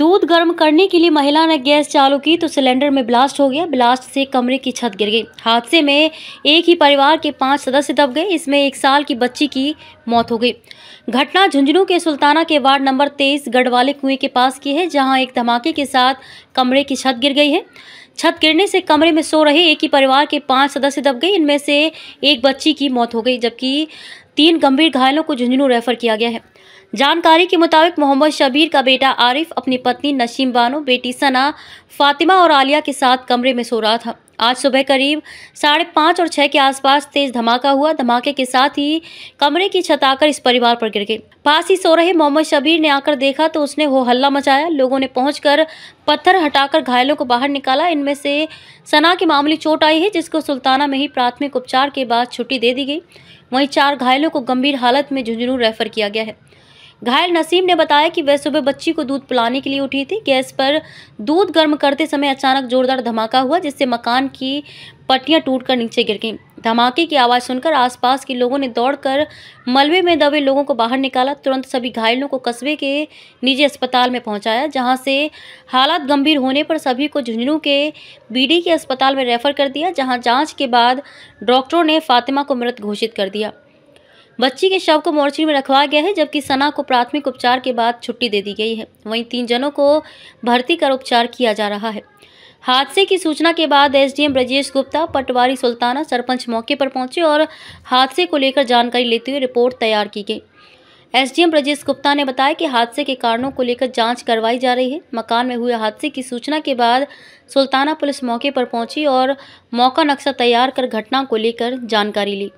दूध गर्म करने के लिए महिला ने गैस चालू की तो सिलेंडर में ब्लास्ट हो गया ब्लास्ट से कमरे की छत गिर गई हादसे में एक ही परिवार के पांच सदस्य दब गए इसमें एक साल की बच्ची की मौत हो गई घटना झुंझुनू के सुल्ताना के वार्ड नंबर तेईस गढ़वाले कुएं के पास की है जहां एक धमाके के साथ कमरे की छत गिर गई है छत गिरने से कमरे में सो रहे एक ही परिवार के पांच सदस्य दब गए इनमें से एक बच्ची की मौत हो गई जबकि तीन गंभीर घायलों को झुंझुनू रेफर किया गया है जानकारी के मुताबिक मोहम्मद शबीर का बेटा आरिफ अपनी पत्नी नशीम बानो बेटी सना फातिमा और आलिया के साथ कमरे में सो रहा था आज सुबह करीब साढ़े पाँच और छः के आसपास तेज धमाका हुआ धमाके के साथ ही कमरे की छत आकर इस परिवार पर गिर गई पास ही सो रहे मोहम्मद शबीर ने आकर देखा तो उसने हो हल्ला मचाया लोगों ने पहुंचकर पत्थर हटाकर घायलों को बाहर निकाला इनमें से सना की मामूली चोट आई है जिसको सुल्ताना में ही प्राथमिक उपचार के बाद छुट्टी दे दी गई वहीं चार घायलों को गंभीर हालत में झुंझुनू रेफर किया गया है घायल नसीम ने बताया कि वह सुबह बच्ची को दूध पिलाने के लिए उठी थी गैस पर दूध गर्म करते समय अचानक जोरदार धमाका हुआ जिससे मकान की पट्टियां टूटकर नीचे गिर गईं धमाके की आवाज़ सुनकर आसपास के लोगों ने दौड़कर मलबे में दबे लोगों को बाहर निकाला तुरंत सभी घायलों को कस्बे के निजी अस्पताल में पहुंचाया जहां से हालात गंभीर होने पर सभी को झुंझुनू के बी के अस्पताल में रेफर कर दिया जहां जांच के बाद डॉक्टरों ने फातिमा को मृत घोषित कर दिया बच्ची के शव को मोर्चरी में रखवाया गया है जबकि सना को प्राथमिक उपचार के बाद छुट्टी दे दी गई है वहीं तीन जनों को भर्ती कर उपचार किया जा रहा है हादसे की सूचना के बाद एसडीएम ब्रजेश गुप्ता पटवारी सुल्ताना सरपंच मौके पर पहुंचे और हादसे को लेकर जानकारी लेते हुए रिपोर्ट तैयार की गई एसडीएम ब्रजेश गुप्ता ने बताया कि हादसे के कारणों को लेकर जांच करवाई जा रही है मकान में हुए हादसे की सूचना के बाद सुल्ताना पुलिस मौके पर पहुंची और मौका नक्शा तैयार कर घटना को लेकर जानकारी ली